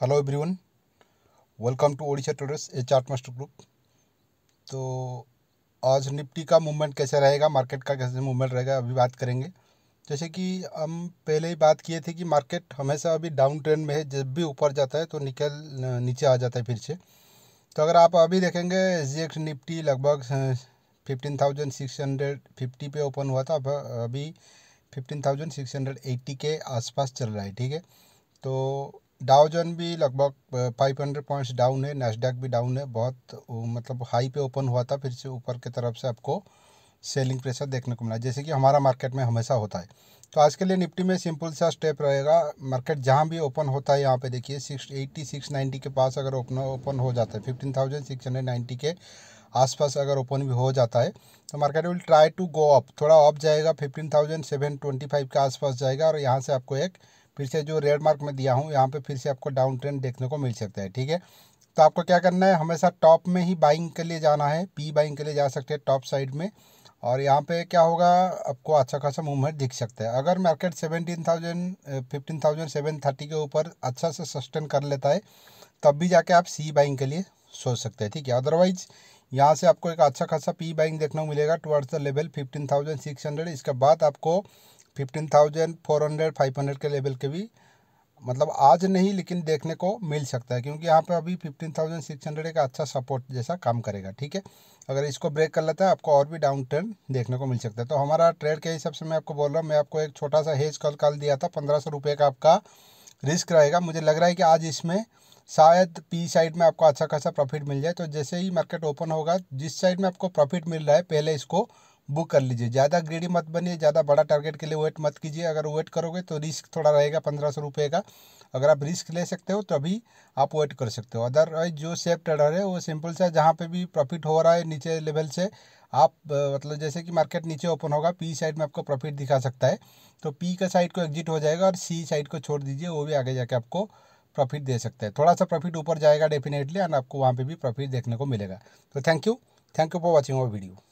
hello everyone welcome to Odisha traders a chart master group तो आज Nifty का movement कैसे रहेगा मार्केट का कैसे मूवमेंट रहेगा अभी बात करेंगे जैसे कि हम पहले ही बात किए थे कि मार्केट हमेशा अभी डाउन ट्रेंड में है जब भी ऊपर जाता है तो निकल नीचे आ जाता है फिर से तो अगर आप अभी देखेंगे एस निफ्टी लगभग fifteen thousand six hundred fifty पे ओपन हुआ था अब अभी fifteen thousand six hundred eighty के आसपास चल रहा है ठीक है तो डाउजन भी लगभग 500 पॉइंट्स डाउन है नेस्डैक भी डाउन है बहुत मतलब हाई पे ओपन हुआ था फिर से ऊपर की तरफ से आपको सेलिंग प्रेशर देखने को मिला जैसे कि हमारा मार्केट में हमेशा होता है तो आज के लिए निफ्टी में सिंपल सा स्टेप रहेगा मार्केट जहां भी ओपन होता है यहाँ पे देखिए सिक्स एट्टी सिक्स नाइन्टी के पास अगर ओपन ओपन हो जाता है fifteen thousand six hundred ninety के आसपास अगर ओपन भी हो जाता है तो market will try to go up थोड़ा अप जाएगा fifteen thousand seven twenty five के आसपास जाएगा और यहाँ से आपको एक फिर से जो रेड मार्क में दिया हूँ यहाँ पे फिर से आपको डाउन ट्रेंड देखने को मिल सकता है ठीक है तो आपको क्या करना है हमेशा टॉप में ही बाइंग के लिए जाना है पी बाइंग के लिए जा सकते हैं टॉप साइड में और यहाँ पे क्या होगा आपको अच्छा खासा मूवमेंट दिख सकता है अगर market seventeen thousand fifteen thousand seven thirty के ऊपर अच्छा से सस्टेन कर लेता है तब भी जाके आप सी बाइंग के लिए सोच सकते हैं ठीक है अदरवाइज यहाँ से आपको एक अच्छा खासा पी बाइंग देखने को मिलेगा towards the level fifteen thousand six hundred इसके बाद आपको fifteen thousand four hundred five hundred के लेवल के भी मतलब आज नहीं लेकिन देखने को मिल सकता है क्योंकि यहाँ पे अभी फिफ्टीन थाउजेंड सिक्स हंड्रेड का अच्छा सपोर्ट जैसा काम करेगा ठीक है अगर इसको ब्रेक कर लेता है आपको और भी डाउन ट्रेंड देखने को मिल सकता है तो हमारा ट्रेड के हिसाब से मैं आपको बोल रहा हूँ मैं आपको एक छोटा सा हेज कल कल दिया था पंद्रह सौ रुपये का आपका रिस्क रहेगा मुझे लग रहा है कि आज इसमें शायद पी साइड में आपको अच्छा खासा प्रॉफिट मिल जाए तो जैसे ही मार्केट ओपन होगा जिस साइड में आपको प्रॉफिट मिल रहा है पहले इसको बुक कर लीजिए ज़्यादा ग्रेडी मत बनिए ज़्यादा बड़ा टारगेट के लिए वेट मत कीजिए अगर वेट करोगे तो रिस्क थोड़ा रहेगा पंद्रह सौ रुपये का अगर आप रिस्क ले सकते हो तो अभी आप वेट कर सकते हो अदरवाइज जो सेफ ट्रेडर है वो सिंपल सा जहाँ पे भी प्रॉफिट हो रहा है नीचे लेवल से आप मतलब जैसे कि मार्केट नीचे ओपन होगा पी साइड में आपको प्रॉफिट दिखा सकता है तो पी का साइड को एग्जिट हो जाएगा और सी साइड को छोड़ दीजिए वो भी आगे जाके आपको प्रॉफिट दे सकता है थोड़ा सा प्रॉफिट ऊपर जाएगा डेफिनेटली एंड आपको वहाँ पर भी प्रॉफिट देखने को मिलेगा तो thank you thank you for watching our video